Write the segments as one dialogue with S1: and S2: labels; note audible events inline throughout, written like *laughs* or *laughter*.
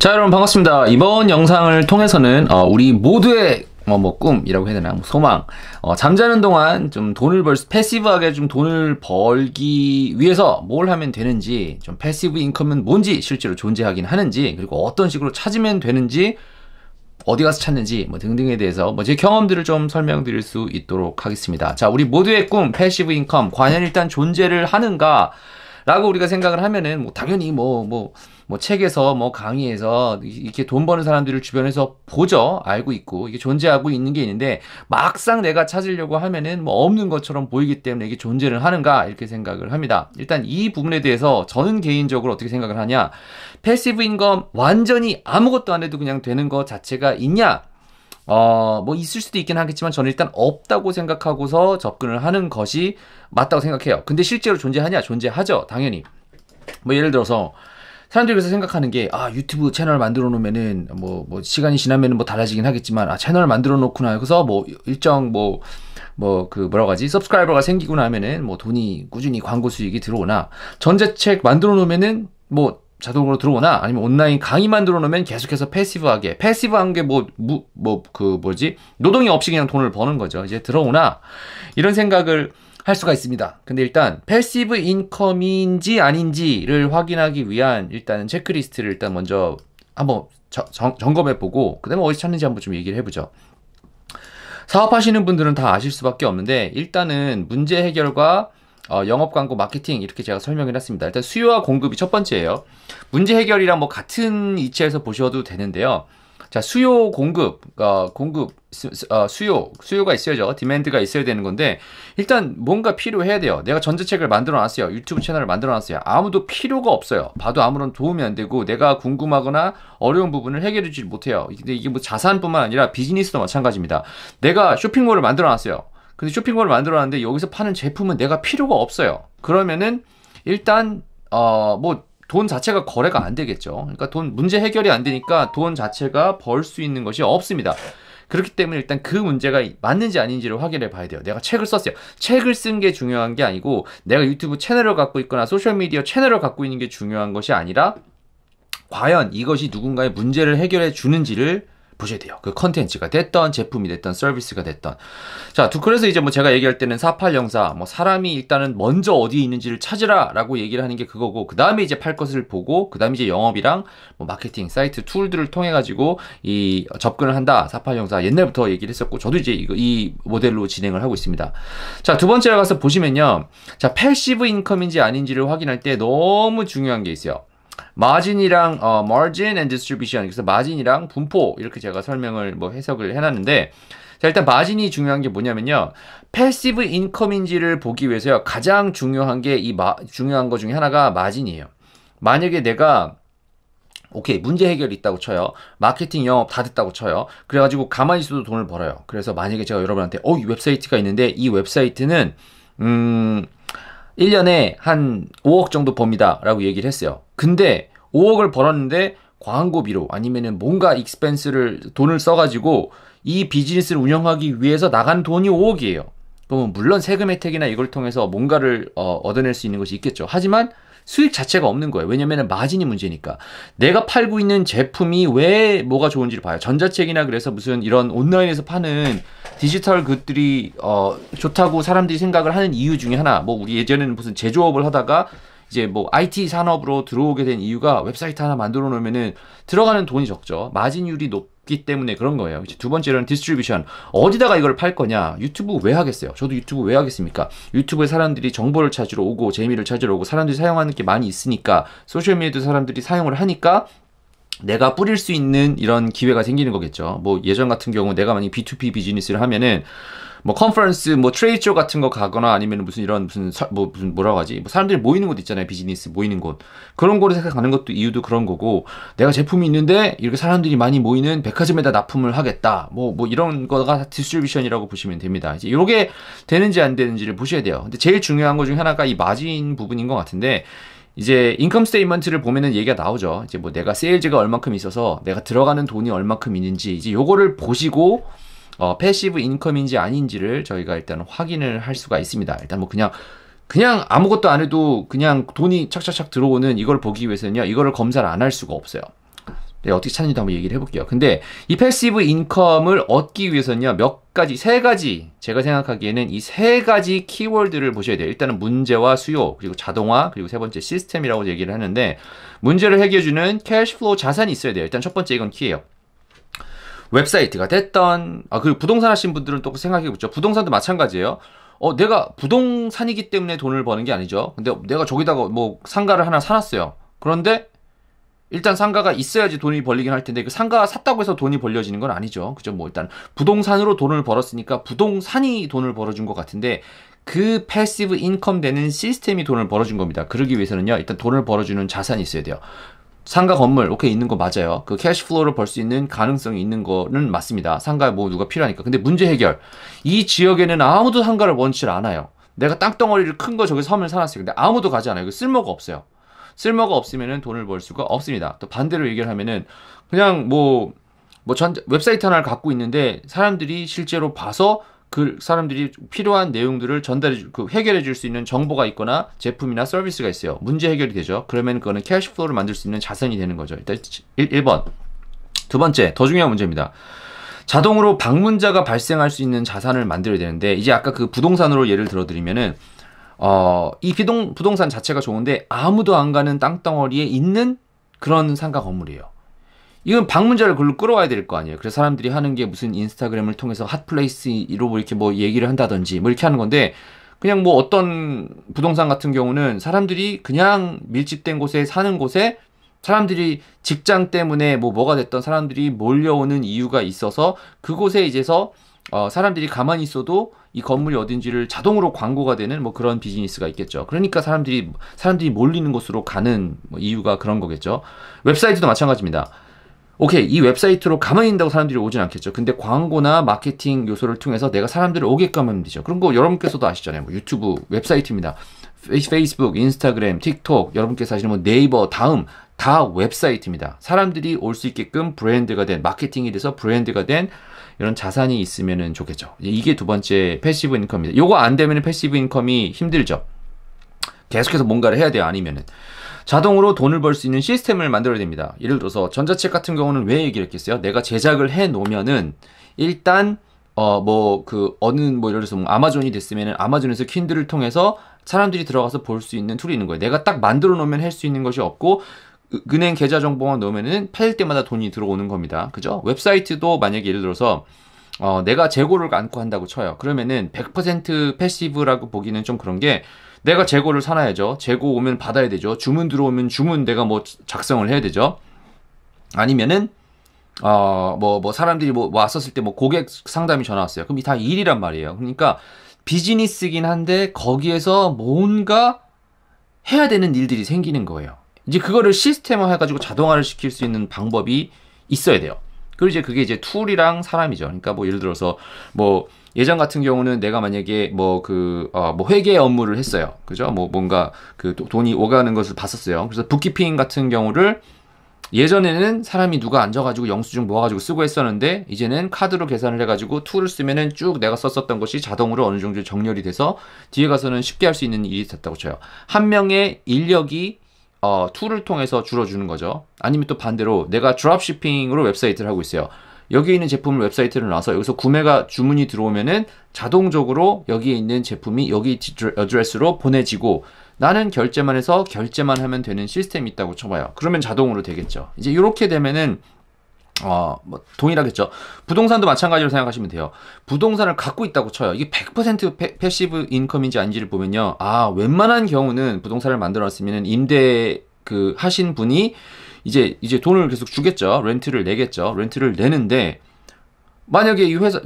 S1: 자 여러분 반갑습니다. 이번 영상을 통해서는 어, 우리 모두의 뭐, 뭐 꿈이라고 해야 되나 뭐 소망 어, 잠자는 동안 좀 돈을 벌 패시브하게 좀 돈을 벌기 위해서 뭘 하면 되는지 좀 패시브 인컴은 뭔지 실제로 존재하긴 하는지 그리고 어떤 식으로 찾으면 되는지 어디 가서 찾는지 뭐 등등에 대해서 뭐 제 경험들을 좀 설명드릴 수 있도록 하겠습니다. 자 우리 모두의 꿈 패시브 인컴 과연 일단 존재를 하는가 라고 우리가 생각을 하면은 뭐 당연히 뭐, 뭐, 뭐 책에서 뭐 강의에서 이렇게 돈 버는 사람들을 주변에서 보죠. 알고 있고 이게 존재하고 있는 게 있는데 막상 내가 찾으려고 하면은 뭐 없는 것처럼 보이기 때문에 이게 존재를 하는가 이렇게 생각을 합니다. 일단 이 부분에 대해서 저는 개인적으로 어떻게 생각을 하냐. 패시브 인검 완전히 아무것도 안 해도 그냥 되는 것 자체가 있냐? 어, 뭐 있을 수도 있긴 하겠지만 저는 일단 없다고 생각하고서 접근을 하는 것이 맞다고 생각해요. 근데 실제로 존재하냐? 존재하죠. 당연히. 뭐 예를 들어서 사람들이 그래서 생각하는 게, 아, 유튜브 채널 만들어 놓으면은, 뭐, 뭐, 시간이 지나면은 뭐 달라지긴 하겠지만, 아, 채널 만들어 놓구나. 그래서 뭐, 일정 뭐, 뭐, 그, 뭐라고 하지? 서브스크라이버가 생기고 나면은, 뭐, 돈이 꾸준히 광고 수익이 들어오나, 전자책 만들어 놓으면은, 뭐, 자동으로 들어오나 아니면 온라인 강의만 들어놓으면 계속해서 패시브하게 패시브한 게 뭐 뭐 그 뭐지 노동이 없이 그냥 돈을 버는 거죠 이제 들어오나 이런 생각을 할 수가 있습니다 근데 일단 패시브 인컴인지 아닌지를 확인하기 위한 일단은 체크리스트를 일단 먼저 한번 점검해 보고 그다음에 어디 찾는지 한번 좀 얘기를 해보죠 사업하시는 분들은 다 아실 수밖에 없는데 일단은 문제 해결과 어, 영업 광고 마케팅 이렇게 제가 설명을 했습니다. 일단 수요와 공급이 첫 번째예요. 문제 해결이랑 뭐 같은 이치에서 보셔도 되는데요. 자, 수요 공급, 어, 공급, 수, 어, 수요, 수요가 있어야죠. 디맨드가 있어야 되는 건데, 일단 뭔가 필요해야 돼요. 내가 전자책을 만들어 놨어요. 유튜브 채널을 만들어 놨어요. 아무도 필요가 없어요. 봐도 아무런 도움이 안 되고, 내가 궁금하거나 어려운 부분을 해결해주지 못해요. 근데 이게 뭐 자산뿐만 아니라 비즈니스도 마찬가지입니다. 내가 쇼핑몰을 만들어 놨어요. 근데 쇼핑몰을 만들어놨는데 여기서 파는 제품은 내가 필요가 없어요. 그러면은 일단 어 뭐 돈 자체가 거래가 안 되겠죠. 그러니까 돈 문제 해결이 안 되니까 돈 자체가 벌 수 있는 것이 없습니다. 그렇기 때문에 일단 그 문제가 맞는지 아닌지를 확인해 봐야 돼요. 내가 책을 썼어요. 책을 쓴 게 중요한 게 아니고 내가 유튜브 채널을 갖고 있거나 소셜미디어 채널을 갖고 있는 게 중요한 것이 아니라 과연 이것이 누군가의 문제를 해결해 주는지를 보셔야 돼요. 그 컨텐츠가 됐던 제품이 됐던 서비스가 됐던. 자, 두, 그래서 이제 뭐 제가 얘기할 때는 4804, 뭐 사람이 일단은 먼저 어디에 있는지를 찾으라 라고 얘기를 하는 게 그거고, 그 다음에 이제 팔 것을 보고, 그 다음에 이제 영업이랑 뭐 마케팅, 사이트 툴들을 통해가지고 이 접근을 한다. 4804. 옛날부터 얘기를 했었고, 저도 이제 이이 모델로 진행을 하고 있습니다. 자, 두 번째로 가서 보시면요. 자, 패시브 인컴인지 아닌지를 확인할 때 너무 중요한 게 있어요. 마진이랑 어, margin and distribution 그래서 마진이랑 분포 이렇게 제가 설명을 뭐 해석을 해놨는데 자 일단 마진이 중요한 게 뭐냐면요 패시브 인컴인지를 보기 위해서요 가장 중요한 게 이 중요한 거 중에 하나가 마진이에요 만약에 내가 오케이 문제 해결이 있다고 쳐요 마케팅 영업 다 됐다고 쳐요 그래가지고 가만히 있어도 돈을 벌어요 그래서 만약에 제가 여러분한테 어 이 웹사이트가 있는데 이 웹사이트는 음 1년에 한 5억 정도 법니다. 라고 얘기를 했어요. 근데 5억을 벌었는데 광고비로 아니면은 뭔가 익스펜스를 돈을 써가지고 이 비즈니스를 운영하기 위해서 나간 돈이 5억이에요. 그러면 물론 세금 혜택이나 이걸 통해서 뭔가를 어, 얻어낼 수 있는 것이 있겠죠. 하지만 수익 자체가 없는 거예요. 왜냐면 은 마진이 문제니까. 내가 팔고 있는 제품이 왜 뭐가 좋은지를 봐요. 전자책이나 그래서 무슨 이런 온라인에서 파는 디지털 그들이 어, 좋다고 사람들이 생각을 하는 이유 중에 하나, 뭐 우리 예전에는 무슨 제조업을 하다가 이제 뭐 IT 산업으로 들어오게 된 이유가 웹사이트 하나 만들어 놓으면은 들어가는 돈이 적죠. 마진율이 높기 때문에 그런 거예요. 이제 두 번째로는 디스트리뷰션. 어디다가 이걸 팔 거냐? 유튜브 왜 하겠어요? 저도 유튜브 왜 하겠습니까? 유튜브에 사람들이 정보를 찾으러 오고 재미를 찾으러 오고 사람들이 사용하는 게 많이 있으니까 소셜 미디어 사람들이 사용을 하니까 내가 뿌릴 수 있는 이런 기회가 생기는 거겠죠. 뭐 예전 같은 경우 내가 만약 B2B 비즈니스를 하면은 뭐 컨퍼런스 뭐 트레이드 쇼 같은 거 가거나 아니면 무슨 이런 무슨 서, 뭐 무슨 뭐라고 하지 뭐 사람들이 모이는 곳 있잖아요 비즈니스 모이는 곳 그런 거를 생각하는 것도 이유도 그런 거고 내가 제품이 있는데 이렇게 사람들이 많이 모이는 백화점에다 납품을 하겠다 뭐뭐 뭐 이런 거가 디스트리뷰션이라고 보시면 됩니다 이제 요게 되는지 안 되는지를 보셔야 돼요 근데 제일 중요한 거중 하나가 이 마진 부분인 것 같은데 이제 인컴 스테이먼트를 보면은 얘기가 나오죠. 이제 뭐 내가 세일즈가 얼만큼 있어서 내가 들어가는 돈이 얼만큼 있는지 이제 요거를 보시고 어, 패시브 인컴인지 아닌지를 저희가 일단 확인을 할 수가 있습니다. 일단 뭐 그냥 그냥 아무것도 안 해도 그냥 돈이 착착착 들어오는 이걸 보기 위해서는요. 이거를 검사를 안 할 수가 없어요. 네, 어떻게 찾는지 한번 얘기를 해볼게요. 근데 이 패시브 인컴을 얻기 위해서는요, 몇 가지, 세 가지, 제가 생각하기에는 이 세 가지 키워드를 보셔야 돼요. 일단은 문제와 수요, 그리고 자동화, 그리고 세 번째 시스템이라고 얘기를 하는데, 문제를 해결해주는 캐시플로우 자산이 있어야 돼요. 일단 첫 번째 이건 키예요. 웹사이트가 됐던, 아, 그리고 부동산 하신 분들은 또 생각해보죠. 부동산도 마찬가지예요. 어, 내가 부동산이기 때문에 돈을 버는 게 아니죠. 근데 내가 저기다가 뭐 상가를 하나 사놨어요. 그런데 일단 상가가 있어야지 돈이 벌리긴 할 텐데 그 상가 샀다고 해서 돈이 벌려지는 건 아니죠. 그죠? 뭐 일단 부동산으로 돈을 벌었으니까 부동산이 돈을 벌어준 것 같은데 그 패시브 인컴 되는 시스템이 돈을 벌어준 겁니다. 그러기 위해서는요. 일단 돈을 벌어주는 자산이 있어야 돼요. 상가 건물 오케이 있는 거 맞아요. 그 캐시 플로우를 벌 수 있는 가능성이 있는 거는 맞습니다. 상가 에뭐 누가 필요하니까. 근데 문제 해결. 이 지역에는 아무도 상가를 원치 않아요. 내가 땅덩어리를 큰 거 저기 섬을 사놨어요. 근데 아무도 가지 않아요. 이 쓸모가 없어요. 쓸모가 없으면 돈을 벌 수가 없습니다. 또 반대로 얘기를 하면은 그냥 뭐, 뭐 전, 웹사이트 하나를 갖고 있는데 사람들이 실제로 봐서 그 사람들이 필요한 내용들을 전달해 그 해결해 줄 수 있는 정보가 있거나 제품이나 서비스가 있어요. 문제 해결이 되죠. 그러면 그거는 캐시플로우를 만들 수 있는 자산이 되는 거죠. 일단 1, 번두 번째, 더 중요한 문제입니다. 자동으로 방문자가 발생할 수 있는 자산을 만들어야 되는데 이제 아까 그 부동산으로 예를 들어 드리면은 어, 이 비동, 부동산 자체가 좋은데 아무도 안 가는 땅덩어리에 있는 그런 상가 건물이에요. 이건 방문자를 그걸로 끌어와야 될 거 아니에요. 그래서 사람들이 하는 게 무슨 인스타그램을 통해서 핫플레이스로 뭐 이렇게 뭐 얘기를 한다든지 뭐 이렇게 하는 건데 그냥 뭐 어떤 부동산 같은 경우는 사람들이 그냥 밀집된 곳에 사는 곳에 사람들이 직장 때문에 뭐 뭐가 됐던 사람들이 몰려오는 이유가 있어서 그곳에 이제서 어, 사람들이 가만히 있어도 이 건물이 어딘지를 자동으로 광고가 되는 뭐 그런 비즈니스가 있겠죠. 그러니까 사람들이 사람들이 몰리는 곳으로 가는 뭐 이유가 그런 거겠죠. 웹사이트도 마찬가지입니다. 오케이 이 웹사이트로 가만히 있다고 사람들이 오진 않겠죠. 근데 광고나 마케팅 요소를 통해서 내가 사람들을 오게끔 하면 되죠. 그런 거 여러분께서도 아시잖아요. 뭐 유튜브 웹사이트입니다. 페이스북, 인스타그램, 틱톡 여러분께서 아시는 뭐 네이버, 다음 다 웹사이트입니다. 사람들이 올 수 있게끔 브랜드가 된 마케팅이 돼서 브랜드가 된 이런 자산이 있으면 좋겠죠. 이게 두 번째 패시브 인컴입니다. 요거 안되면 패시브 인컴이 힘들죠. 계속해서 뭔가를 해야 돼요. 아니면은 자동으로 돈을 벌 수 있는 시스템을 만들어야 됩니다. 예를 들어서 전자책 같은 경우는 왜 얘기를 했겠어요? 내가 제작을 해 놓으면은 일단 어 뭐 그 어느 뭐 예를 들어서 뭐 아마존이 됐으면은 아마존에서 킨들을 통해서 사람들이 들어가서 볼 수 있는 툴이 있는 거예요. 내가 딱 만들어 놓으면 할 수 있는 것이 없고 은행 계좌 정보만 넣으면은 팔릴 때마다 돈이 들어오는 겁니다. 그죠? 웹사이트도 만약에 예를 들어서 어, 내가 재고를 안고 한다고 쳐요. 그러면은 100% 패시브라고 보기는 좀 그런 게 내가 재고를 사놔야죠. 재고 오면 받아야 되죠. 주문 들어오면 주문 내가 뭐 작성을 해야 되죠. 아니면은 어, 뭐, 뭐, 사람들이 뭐, 왔었을 때 뭐, 고객 상담이 전화 왔어요. 그럼 이 다 일이란 말이에요. 그러니까 비즈니스긴 한데 거기에서 뭔가 해야 되는 일들이 생기는 거예요. 이제 그거를 시스템화 해가지고 자동화를 시킬 수 있는 방법이 있어야 돼요. 그리고 이제 그게 이제 툴이랑 사람이죠. 그러니까 뭐 예를 들어서 뭐 예전 같은 경우는 내가 만약에 뭐 그, 어, 뭐 회계 업무를 했어요. 그죠? 뭐 뭔가 그 돈이 오가는 것을 봤었어요. 그래서 북키핑 같은 경우를 예전에는 사람이 누가 앉아가지고 영수증 모아가지고 쓰고 했었는데 이제는 카드로 계산을 해가지고 툴을 쓰면은 쭉 내가 썼었던 것이 자동으로 어느 정도 정렬이 돼서 뒤에 가서는 쉽게 할 수 있는 일이 됐다고 쳐요. 한 명의 인력이 어, 툴을 통해서 줄어주는 거죠. 아니면 또 반대로 내가 드랍 s 핑으로 웹사이트를 하고 있어요. 여기 있는 제품을 웹사이트를 놔서 여기서 구매가 주문이 들어오면은 자동적으로 여기에 있는 제품이 여기 어드레스로 보내지고 나는 결제만 해서 결제만 하면 되는 시스템이 있다고 쳐봐요. 그러면 자동으로 되겠죠. 이제 이렇게 되면은 어, 뭐, 동일하겠죠. 부동산도 마찬가지로 생각하시면 돼요. 부동산을 갖고 있다고 쳐요. 이게 100% 패, 패시브 인컴인지 아닌지를 보면요. 아, 웬만한 경우는 부동산을 만들어 놨으면 임대 그 하신 분이 이제 이제 돈을 계속 주겠죠. 렌트를 내겠죠. 렌트를 내는데 만약에 이 회사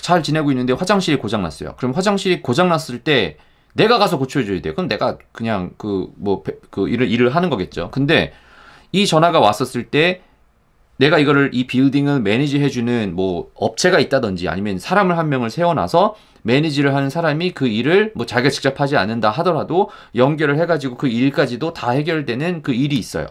S1: 잘 지내고 있는데 화장실이 고장 났어요. 그럼 화장실이 고장 났을 때 내가 가서 고쳐줘야 돼요. 그럼 내가 그냥 그 뭐, 그 일을 일을 하는 거겠죠. 근데 이 전화가 왔었을 때 내가 이거를 이 빌딩을 매니지해주는 뭐 업체가 있다든지 아니면 사람을 한 명을 세워놔서 매니지를 하는 사람이 그 일을 뭐 자기가 직접 하지 않는다 하더라도 연결을 해가지고 그 일까지도 다 해결되는 그 일이 있어요.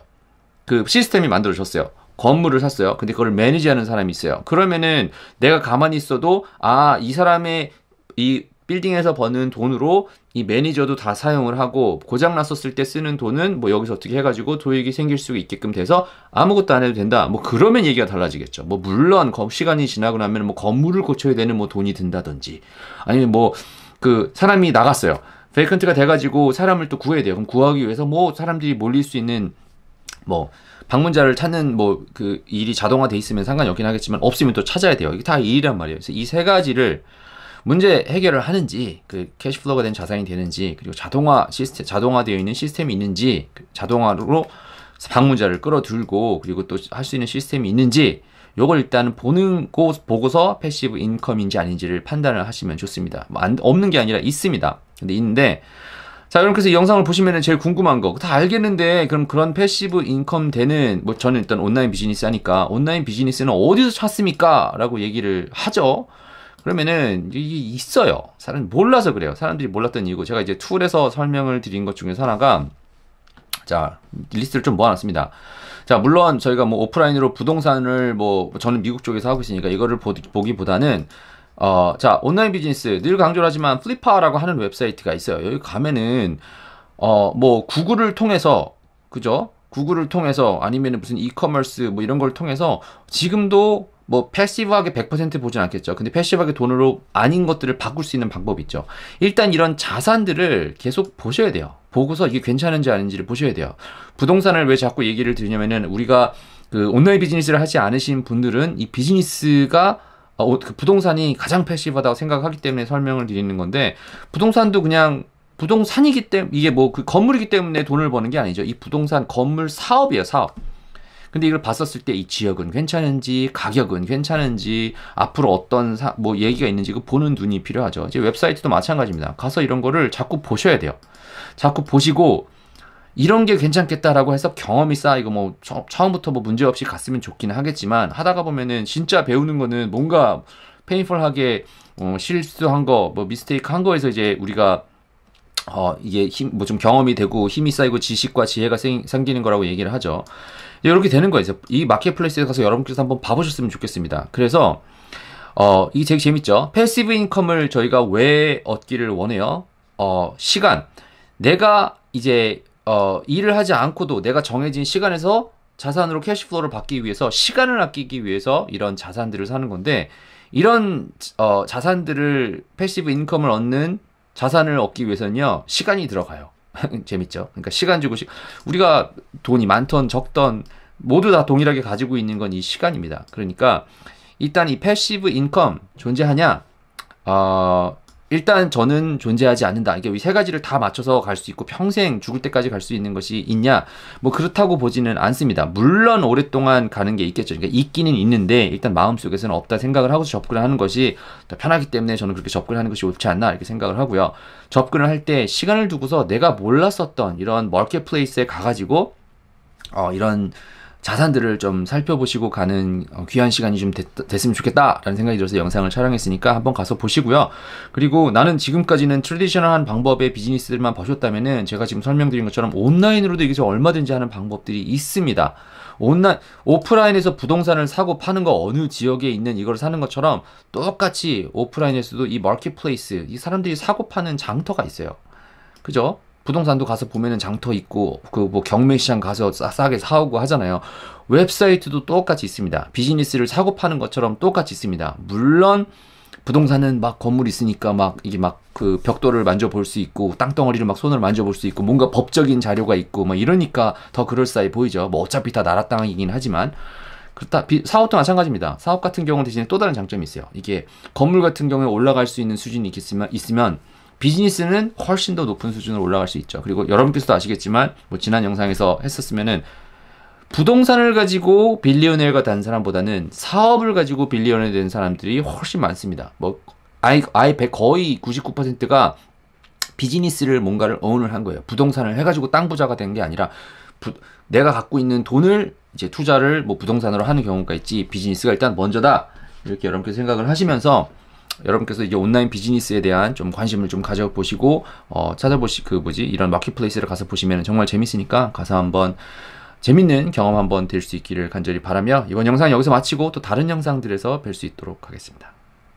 S1: 그 시스템이 만들어졌어요. 건물을 샀어요. 근데 그걸 매니지하는 사람이 있어요. 그러면은 내가 가만히 있어도 아 이 사람의 이 빌딩에서 버는 돈으로 이 매니저도 다 사용을 하고 고장 났었을 때 쓰는 돈은 뭐 여기서 어떻게 해가지고 도익이 생길 수 있게끔 돼서 아무것도 안 해도 된다. 뭐 그러면 얘기가 달라지겠죠. 뭐 물론 시간이 지나고 나면 뭐 건물을 고쳐야 되는 뭐 돈이 든다든지 아니면 뭐 그 사람이 나갔어요. 베이컨트가 돼가지고 사람을 또 구해야 돼요. 그럼 구하기 위해서 뭐 사람들이 몰릴 수 있는 뭐 방문자를 찾는 뭐 그 일이 자동화돼 있으면 상관이 없긴 하겠지만 없으면 또 찾아야 돼요. 이게 다 일이란 말이에요. 그래서 이 세 가지를 문제 해결을 하는지 그 캐시플로우가 된 자산이 되는지 그리고 자동화 시스템 자동화되어 있는 시스템이 있는지 그 자동화로 방문자를 끌어들고 그리고 또 할 수 있는 시스템이 있는지 요걸 일단 보는 곳 보고서 패시브 인컴인지 아닌지를 판단을 하시면 좋습니다. 뭐 안, 없는 게 아니라 있습니다. 근데 있는데 자 그럼 그래서 이 영상을 보시면 제일 궁금한 거 다 알겠는데 그럼 그런 패시브 인컴 되는 뭐 저는 일단 온라인 비즈니스 하니까 온라인 비즈니스는 어디서 찾습니까? 라고 얘기를 하죠. 그러면은 이 있어요. 사람 몰라서 그래요. 사람들이 몰랐던 이유고 제가 이제 툴에서 설명을 드린 것 중에 하나가 자 리스트를 좀 모아놨습니다. 자 물론 저희가 뭐 오프라인으로 부동산을 뭐 저는 미국 쪽에서 하고 있으니까 이거를 보, 기보다는 어, 자, 온라인 비즈니스, 늘 강조를 하지만 플리파라고 하는 웹사이트가 있어요. 여기 가면은, 어, 뭐, 구글을 통해서, 그죠? 구글을 통해서 아니면 무슨 이커머스 뭐 이런 걸 통해서 지금도 뭐 패시브하게 100% 보진 않겠죠. 근데 패시브하게 돈으로 아닌 것들을 바꿀 수 있는 방법이 있죠. 일단 이런 자산들을 계속 보셔야 돼요. 보고서 이게 괜찮은지 아닌지를 보셔야 돼요. 부동산을 왜 자꾸 얘기를 드리냐면은 우리가 그 온라인 비즈니스를 하지 않으신 분들은 이 비즈니스가 어, 그 부동산이 가장 패시브하다고 생각하기 때문에 설명을 드리는 건데 부동산도 그냥 부동산이기 때문에 이게 뭐 그 건물이기 때문에 돈을 버는 게 아니죠. 이 부동산 건물 사업이에요, 사업. 근데 이걸 봤었을 때 이 지역은 괜찮은지 가격은 괜찮은지 앞으로 어떤 사, 뭐 얘기가 있는지 그 보는 눈이 필요하죠. 이제 웹사이트도 마찬가지입니다. 가서 이런 거를 자꾸 보셔야 돼요. 자꾸 보시고 이런 게 괜찮겠다라고 해서 경험이 쌓이고 뭐 처음부터 뭐 문제 없이 갔으면 좋긴 하겠지만 하다가 보면은 진짜 배우는 거는 뭔가 페인풀하게 어, 실수한 거, 뭐 미스테이크 한 거에서 이제 우리가 어, 이게 힘, 뭐 좀 경험이 되고 힘이 쌓이고 지식과 지혜가 생, 생기는 거라고 얘기를 하죠. 이렇게 되는 거예요. 이 마켓플레이스에 가서 여러분께서 한번 봐보셨으면 좋겠습니다. 그래서, 어, 이게 되게 재밌죠? 패시브 인컴을 저희가 왜 얻기를 원해요? 어, 시간. 내가 이제, 어, 일을 하지 않고도 내가 정해진 시간에서 자산으로 캐시플로우를 받기 위해서 시간을 아끼기 위해서 이런 자산들을 사는 건데, 이런, 어, 자산들을 패시브 인컴을 얻는 자산을 얻기 위해서는요, 시간이 들어가요. *laughs* 재밌죠? 그러니까 시간 주고, 시, 우리가 돈이 많던 적던 모두 다 동일하게 가지고 있는 건 이 시간입니다. 그러니까 일단 이 패시브 인컴 존재하냐? 어, 일단 저는 존재하지 않는다. 이게 세 가지를 다 맞춰서 갈 수 있고 평생 죽을 때까지 갈 수 있는 것이 있냐? 뭐 그렇다고 보지는 않습니다. 물론 오랫동안 가는 게 있겠죠. 그러니까 있기는 있는데 일단 마음속에서는 없다 생각을 하고서 접근을 하는 것이 더 편하기 때문에 저는 그렇게 접근하는 을 것이 옳지 않나 이렇게 생각을 하고요. 접근을 할 때 시간을 두고서 내가 몰랐었던 이런 멀켓플레이스에 가가지고 어 이런 자산들을 좀 살펴보시고 가는 어, 귀한 시간이 좀 됐, 으면 좋겠다라는 생각이 들어서 영상을 촬영했으니까 한번 가서 보시고요. 그리고 나는 지금까지는 트레디셔널한 방법의 비즈니스들만 보셨다면은 제가 지금 설명드린 것처럼 온라인으로도 여기서 얼마든지 하는 방법들이 있습니다. 온라인 오프라인에서 부동산을 사고 파는 거 어느 지역에 있는 이걸 사는 것처럼 똑같이 오프라인에서도 이 마켓플레이스 이 사람들이 사고 파는 장터가 있어요. 그죠? 부동산도 가서 보면은 장터 있고 그 뭐 경매시장 가서 싸게 사오고 하잖아요. 웹사이트도 똑같이 있습니다. 비즈니스를 사고 파는 것처럼 똑같이 있습니다. 물론 부동산은 막 건물 있으니까 막 이게 막 그 벽돌을 만져볼 수 있고 땅덩어리를 막 손으로 만져볼 수 있고 뭔가 법적인 자료가 있고 막 뭐 이러니까 더 그럴싸해 보이죠. 뭐 어차피 다 나라 땅이긴 하지만 그렇다 비, 사업도 마찬가지입니다. 사업 같은 경우 대신에 또 다른 장점이 있어요. 이게 건물 같은 경우에 올라갈 수 있는 수준이 있겠지 있으면 비즈니스는 훨씬 더 높은 수준으로 올라갈 수 있죠. 그리고 여러분께서도 아시겠지만 뭐 지난 영상에서 했었으면은 부동산을 가지고 빌리언네어가된 사람보다는 사업을 가지고 빌리언네어된 사람들이 훨씬 많습니다. 뭐 아이 아이 거의 99%가 비즈니스를 뭔가를 어운을 한 거예요. 부동산을 해가지고 땅 부자가 된 게 아니라 부, 내가 갖고 있는 돈을 이제 투자를 뭐 부동산으로 하는 경우가 있지 비즈니스가 일단 먼저다 이렇게 여러분께서 생각을 하시면서 여러분께서 이제 온라인 비즈니스에 대한 좀 관심을 좀 가져보시고 어, 찾아보시 그 뭐지 이런 마켓플레이스를 가서 보시면 정말 재밌으니까 가서 한번 재밌는 경험 한번 될 수 있기를 간절히 바라며 이번 영상 여기서 마치고 또 다른 영상들에서 뵐 수 있도록 하겠습니다.